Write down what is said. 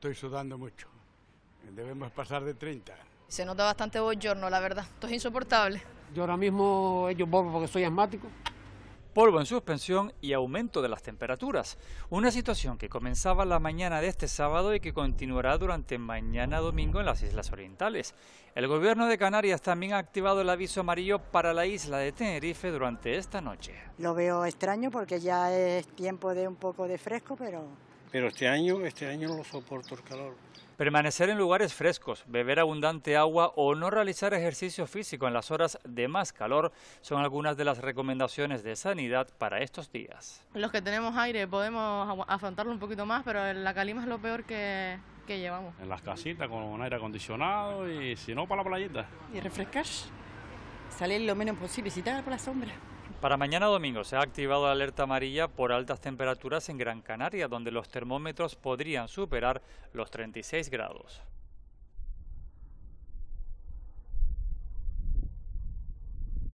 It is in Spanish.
Estoy sudando mucho. Debemos pasar de 30. Se nota bastante giorno, la verdad. Esto es insoportable. Yo ahora mismo he hecho polvo porque soy asmático. Polvo en suspensión y aumento de las temperaturas. Una situación que comenzaba la mañana de este sábado y que continuará durante mañana domingo en las Islas Orientales. El gobierno de Canarias también ha activado el aviso amarillo para la isla de Tenerife durante esta noche. Lo veo extraño porque ya es tiempo de un poco de fresco, pero pero este año, este año no lo soporto el calor. Permanecer en lugares frescos, beber abundante agua o no realizar ejercicio físico en las horas de más calor son algunas de las recomendaciones de sanidad para estos días. Los que tenemos aire podemos afrontarlo un poquito más, pero la calima es lo peor que, que llevamos. En las casitas con aire acondicionado y si no para la playita. Y refrescar, salir lo menos posible, si está por la sombra. Para mañana domingo se ha activado la alerta amarilla por altas temperaturas en Gran Canaria, donde los termómetros podrían superar los 36 grados.